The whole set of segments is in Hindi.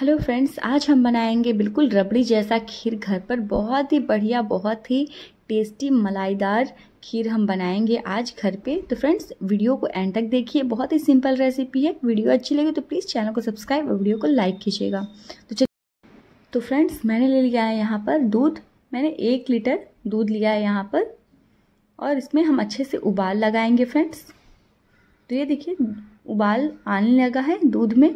हेलो फ्रेंड्स आज हम बनाएंगे बिल्कुल रबड़ी जैसा खीर घर पर बहुत ही बढ़िया बहुत ही टेस्टी मलाईदार खीर हम बनाएंगे आज घर पे तो फ्रेंड्स वीडियो को एंड तक देखिए बहुत ही सिंपल रेसिपी है वीडियो अच्छी लगी तो प्लीज़ चैनल को सब्सक्राइब और वीडियो को लाइक कीजिएगा तो चलिए तो फ्रेंड्स मैंने ले लिया है यहाँ पर दूध मैंने एक लीटर दूध लिया है यहाँ पर और इसमें हम अच्छे से उबाल लगाएंगे फ्रेंड्स तो ये देखिए उबाल आने लगा है दूध में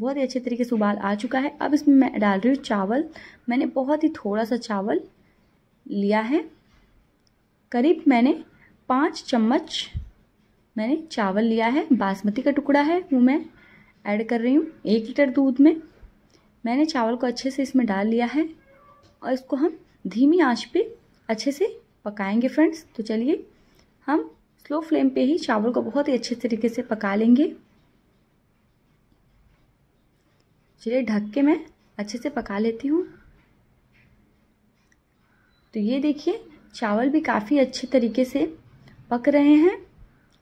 बहुत ही अच्छे तरीके से उबाल आ चुका है अब इसमें मैं डाल रही हूँ चावल मैंने बहुत ही थोड़ा सा चावल लिया है करीब मैंने पाँच चम्मच मैंने चावल लिया है बासमती का टुकड़ा है वो मैं ऐड कर रही हूँ एक लीटर दूध में मैंने चावल को अच्छे से इसमें डाल लिया है और इसको हम धीमी आंच पे अच्छे से पकाएंगे फ्रेंड्स तो चलिए हम स्लो फ्लेम पे ही चावल को बहुत ही अच्छे तरीके से पका लेंगे चलिए ढक के मैं अच्छे से पका लेती हूँ तो ये देखिए चावल भी काफ़ी अच्छे तरीके से पक रहे हैं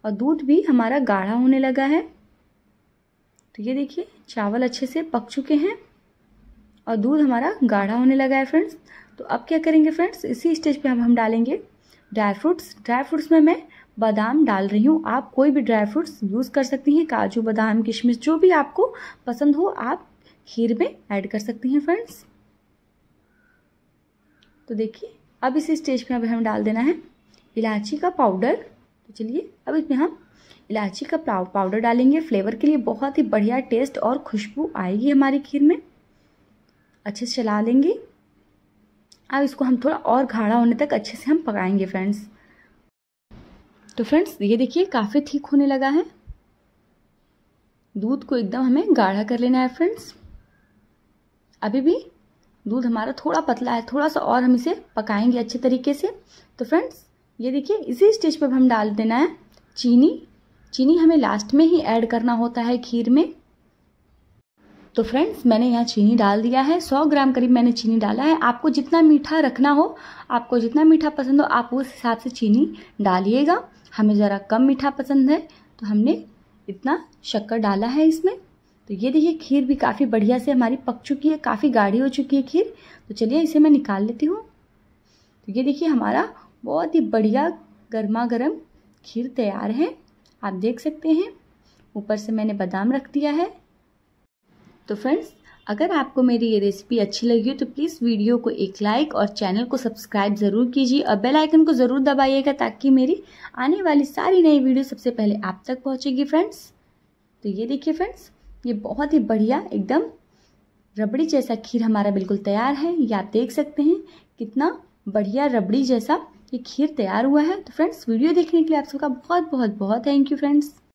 और दूध भी हमारा गाढ़ा होने लगा है तो ये देखिए चावल अच्छे से पक चुके हैं और दूध हमारा गाढ़ा होने लगा है फ्रेंड्स तो अब क्या करेंगे फ्रेंड्स इसी स्टेज पे हम हम डालेंगे ड्राई फ्रूट्स ड्राई फ्रूट्स में मैं बादाम डाल रही हूँ आप कोई भी ड्राई फ्रूट्स यूज़ कर सकती हैं काजू बादाम किशमिश जो भी आपको पसंद हो आप खीर में ऐड कर सकती हैं फ्रेंड्स तो देखिए अब इस स्टेज पे अब हमें डाल देना है इलायची का पाउडर तो चलिए अब इसमें हम इलायची का पाउडर डालेंगे फ्लेवर के लिए बहुत ही बढ़िया टेस्ट और खुशबू आएगी हमारी खीर में अच्छे से चला लेंगे अब इसको हम थोड़ा और गाढ़ा होने तक अच्छे से हम पकाएंगे फ्रेंड्स तो फ्रेंड्स ये देखिए काफ़ी ठीक होने लगा है दूध को एकदम हमें गाढ़ा कर लेना है फ्रेंड्स अभी भी दूध हमारा थोड़ा पतला है थोड़ा सा और हम इसे पकाएंगे अच्छे तरीके से तो फ्रेंड्स ये देखिए इसी स्टेज पर हम डाल देना है चीनी चीनी हमें लास्ट में ही ऐड करना होता है खीर में तो फ्रेंड्स मैंने यहाँ चीनी डाल दिया है 100 ग्राम करीब मैंने चीनी डाला है आपको जितना मीठा रखना हो आपको जितना मीठा पसंद हो आप उस हिसाब से चीनी डालिएगा हमें ज़रा कम मीठा पसंद है तो हमने इतना शक्कर डाला है इसमें तो ये देखिए खीर भी काफ़ी बढ़िया से हमारी पक चुकी है काफ़ी गाढ़ी हो चुकी है खीर तो चलिए इसे मैं निकाल लेती हूँ तो ये देखिए हमारा बहुत ही बढ़िया गर्मा गर्म खीर तैयार है आप देख सकते हैं ऊपर से मैंने बादाम रख दिया है तो फ्रेंड्स अगर आपको मेरी ये रेसिपी अच्छी लगी हो तो प्लीज़ वीडियो को एक लाइक और चैनल को सब्सक्राइब ज़रूर कीजिए और बेल आइकन को ज़रूर दबाइएगा ताकि मेरी आने वाली सारी नई वीडियो सबसे पहले आप तक पहुँचेगी फ्रेंड्स तो ये देखिए फ्रेंड्स ये बहुत ही बढ़िया एकदम रबड़ी जैसा खीर हमारा बिल्कुल तैयार है ये आप देख सकते हैं कितना बढ़िया रबड़ी जैसा ये खीर तैयार हुआ है तो फ्रेंड्स वीडियो देखने के लिए आप सबका बहुत बहुत बहुत थैंक यू फ्रेंड्स